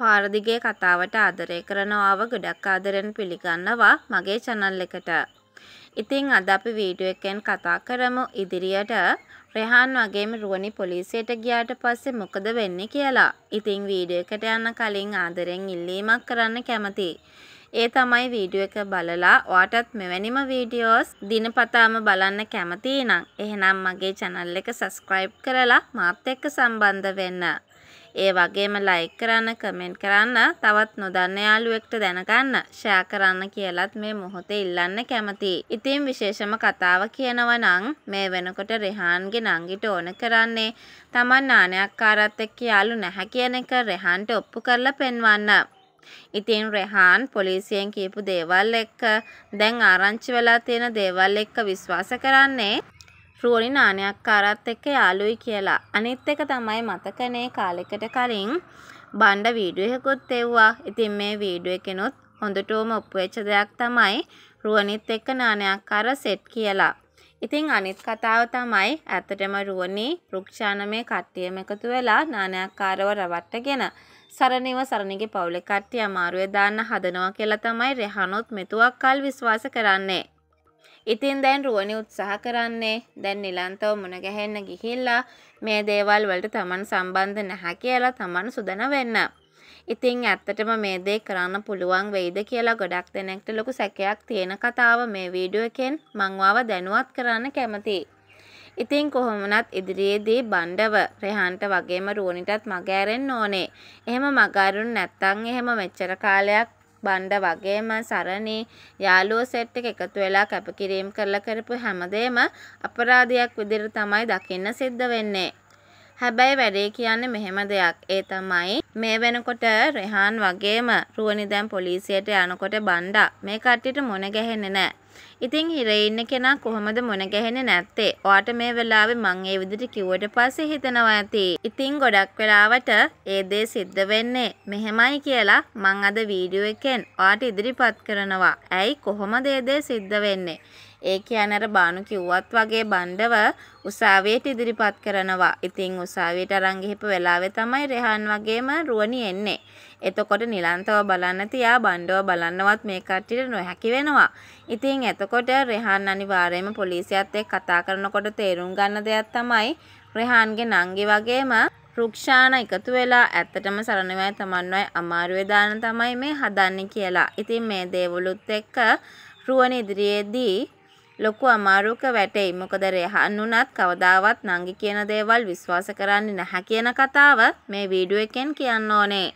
පාරදිගේ කතාවට ආදරය කරනවාව ගොඩක් ආදරෙන් පිළිගන්නවා මගේ channel එකට. ඉතින් අද අපි වීඩියෝ එකෙන් කතා කරමු ඉදිරියට රෙහාන් වගේම රුවනි පොලිසියට ගියාට පස්සේ මොකද වෙන්නේ කියලා. ඉතින් වීඩියෝ එකට යන්න කලින් ආදරෙන් ඉල්ලීමක් කරන්න කැමතියි. ඒ තමයි වීඩියෝ එක බලලා ඔයාටත් මෙවැනිම වීඩියෝස් දිනපතාම බලන්න කැමතියි නම් එහෙනම් මගේ channel එක subscribe කරලා මාත් එක්ක සම්බන්ධ වෙන්න. ඒ වගේම ලයික් කරන්න කමෙන්ට් කරන්න තවත් නොදන්න යාළුවෙක්ට දැනගන්න ෂෙයා කරන්න කියලත් මේ මොහොතේ ඉල්ලන්න කැමතියි. ඉතින් විශේෂම කතාව කියනවා නම් මේ වෙනකොට රෙහාන්ගේ නංගිට ඕන කරන්නේ තමන් නානයක්කාරත් එක්ක යාළු නැහැ කියන එක රෙහාන්ට ඔප්පු කරලා පෙන්වන්න. ඉතින් රෙහාන් පොලිසියෙන් කියපු දේවල් එක්ක දැන් ආරංචි වෙලා තියෙන දේවල් එක්ක විශ්වාස කරන්නේ රුවනි නානයක් කාරත් එක්ක යාළුයි කියලා. අනිත් එක තමයි මතකනේ කාලෙකට කලින් බණ්ඩ වීඩියෝ එකකුත් එව්වා. ඉතින් මේ වීඩියෝ එකනොත් හොඳටම ඔප්පු වෙච්ච දෙයක් තමයි රුවනිත් එක්ක නානයක් අර සෙට් කියලා. ඉතින් අනිත් කතාව තමයි ඇත්තටම රුවනි රුක්ෂාන මේ කට්ටියම එකතු වෙලා නානයක්කාරව රවට්ටගෙන සරණිව සරණිගේ පවුලේ කට්ටිය අමාරුවේ දාන්න හදනවා කියලා තමයි රෙහනොත් මෙතුවක් කල් විශ්වාස කරන්නේ. ඉතින් දැන් රුවනි උත්සාහ කරන්නේ දැන් නිලන්තව මුණ ගැහෙන්න ගිහිල්ලා මේ දේවල් වලට Taman සම්බන්ධ නැහැ කියලා Taman සුදන වෙන්න. ඉතින් ඇත්තටම මේ දේ කරන්න පුළුවන් වෙයිද කියලා ගොඩක් දෙනෙක්ට ලොකු සැකයක් තියෙන කතාව මේ වීඩියෝ එකෙන් මංවාව දැනුවත් කරන්න කැමතියි. ඉතින් කොහොමනත් ඉදිරියේදී බණ්ඩව රෙහන්ට වගේම රුවනිටත් මගෑරෙන්න ඕනේ. එහෙම මගාරුන් නැත්තම් එහෙම මෙච්චර කාලයක් බණ්ඩ වගේම සරණී යාළුවෝ සෙට් එක එකතු වෙලා කැපකිරීම කරලා කරපු හැමදේම අපරාධයක් විදිහට තමයි දකින්න සිද්ධ වෙන්නේ. හැබැයි වැඩේ කියන්නේ මෙහෙම දෙයක්. ඒ තමයි මේ වෙනකොට රෙහාන් වගේම රුවනිදැන් පොලිසියට යනකොට බණ්ඩා මේ කට්ටියට මොන ගැහෙන්නේ නැහැ. ඉතින් හිරේ ඉන්න කෙනා කොහොමද මොන ගැහෙන්නේ නැත්තේ? ඔයාට මේ වෙලාවේ මං ඒ විදිහට කිව්වට පස්සේ හිතනවා ඇති. ඉතින් ගොඩක් වෙලාවට ඒ දේ සිද්ධ වෙන්නේ මෙහෙමයි කියලා මං අද වීඩියෝ එකෙන් ඔයාට ඉදිරිපත් කරනවා. ඇයි කොහොමද ඒ දේ සිද්ධ වෙන්නේ? ඒ කියන්නේ අර බානු කිව්වත් වගේ බණ්ඩව උසාවියට ඉදිරිපත් කරනවා. ඉතින් උසාවියට අරන් ගිහපු වෙලාවේ තමයි රෙහාන් වගේම රුවණි එන්නේ. එතකොට නිලන්තව බලන්න තියා බණ්ඩව බලන්නවත් මේ කට්ටියට නොහැකි වෙනවා. ඉතින් එතකොට රෙහාන් අනිවාර්යයෙන්ම පොලිසියත් එක්ක කතා කරනකොට තේරුම් ගන්න දෙයක් තමයි රෙහාන්ගේ නංගි වගේම රුක්ෂාන එකතු වෙලා ඇත්තටම සරණවයි තමන්වයි අමාරුවේ දාන තමයි මේ හදන්නේ කියලා. ඉතින් මේ දේවලුත් එක්ක රුවන් ඉදිරියේදී ලොකු අමාරුවක වැටෙයි. මොකද රෙහන් උනත් කවදාවත් නංගි කියන දේවල් විශ්වාස කරන්නේ නැහැ කියන කතාව මේ වීඩියෝ එකෙන් කියන්න ඕනේ.